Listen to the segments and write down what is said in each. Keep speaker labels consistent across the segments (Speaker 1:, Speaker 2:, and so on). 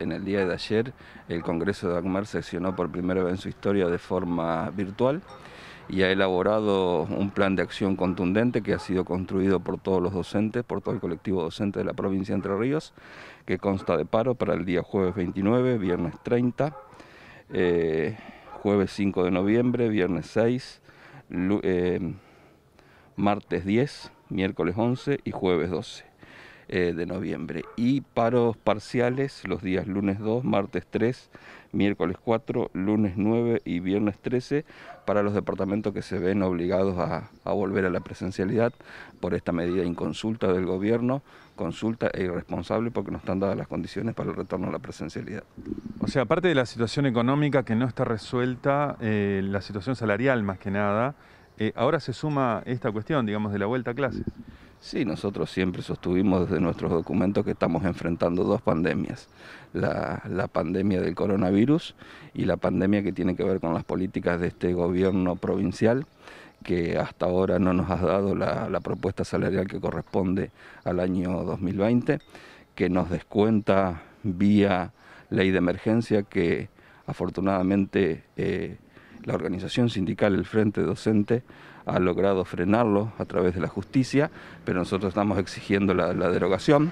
Speaker 1: En el día de ayer, el Congreso de ACMAR sesionó por primera vez en su historia de forma virtual y ha elaborado un plan de acción contundente que ha sido construido por todos los docentes, por todo el colectivo docente de la provincia de Entre Ríos, que consta de paro para el día jueves 29, viernes 30, eh, jueves 5 de noviembre, viernes 6, eh, martes 10, miércoles 11 y jueves 12. Eh, de noviembre. Y paros parciales los días lunes 2, martes 3, miércoles 4, lunes 9 y viernes 13 para los departamentos que se ven obligados a, volver a la presencialidad por esta medida inconsulta del gobierno, consulta e irresponsable porque no están dadas las condiciones para el retorno a la
Speaker 2: presencialidad. O sea, aparte de la situación económica que no está resuelta, eh, la situación salarial más que nada, eh, ahora se suma esta cuestión, digamos, de la vuelta a clases.
Speaker 1: Sí, nosotros siempre sostuvimos desde nuestros documentos que estamos enfrentando dos pandemias, la, pandemia del coronavirus y la pandemia que tiene que ver con las políticas de este gobierno provincial, que hasta ahora no nos ha dado la, propuesta salarial que corresponde al año 2020, que nos descuenta vía ley de emergencia que afortunadamente... Eh, la organización sindical, el Frente Docente, ha logrado frenarlo a través de la justicia, pero nosotros estamos exigiendo la, derogación.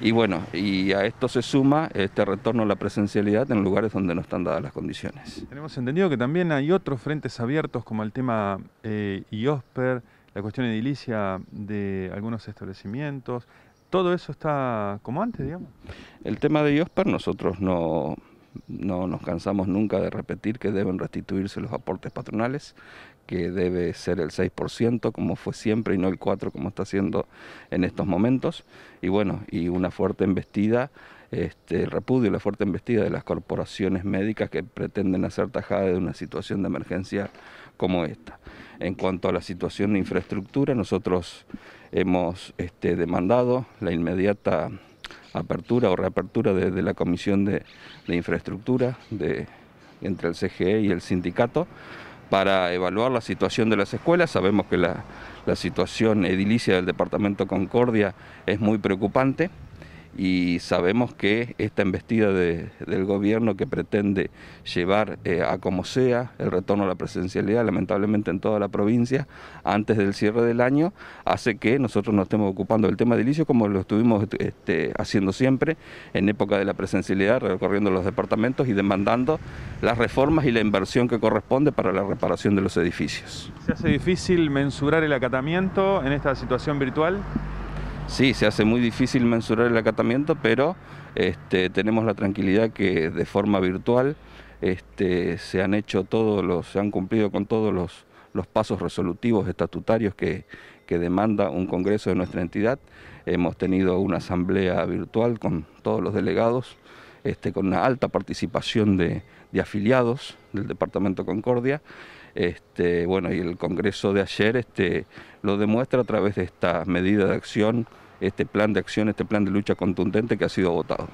Speaker 1: Y bueno, y a esto se suma este retorno a la presencialidad en lugares donde no están dadas las condiciones.
Speaker 2: Tenemos entendido que también hay otros frentes abiertos como el tema eh, IOSPER, la cuestión edilicia de algunos establecimientos. ¿Todo eso está como antes, digamos? El tema de IOSPER
Speaker 1: nosotros no, no nos cansamos nunca de repetir que deben restituirse los aportes patronales, que debe ser el 6% como fue siempre y no el 4% como está siendo en estos momentos. Y bueno, y una fuerte embestida, este, el repudio, la fuerte embestida de las corporaciones médicas que pretenden hacer tajada de una situación de emergencia como esta. En cuanto a la situación de infraestructura, nosotros hemos este, demandado la inmediata apertura o reapertura de, la Comisión de, Infraestructura entre el CGE y el sindicato para evaluar la situación de las escuelas. Sabemos que la situación edilicia del Departamento Concordia es muy preocupante y sabemos que esta embestida del gobierno que pretende llevar eh, a como sea el retorno a la presencialidad, lamentablemente en toda la provincia, antes del cierre del año, hace que nosotros nos estemos ocupando del tema edilicio como lo estuvimos este, haciendo siempre en época de la presencialidad, recorriendo los departamentos y demandando las reformas y la inversión que corresponde para la reparación de los edificios.
Speaker 2: ¿Se hace difícil mensurar el acatamiento en esta situación virtual?
Speaker 1: Sí, se hace muy difícil mensurar el acatamiento, pero este, tenemos la tranquilidad que de forma virtual este, se han hecho todos se han cumplido con todos los, pasos resolutivos estatutarios que, demanda un congreso de nuestra entidad. Hemos tenido una asamblea virtual con todos los delegados, este, con una alta participación de, de afiliados del Departamento Concordia. Este, bueno, y el Congreso de ayer este, lo demuestra a través de esta medida de acción, este plan de acción, este plan de lucha contundente que ha sido votado.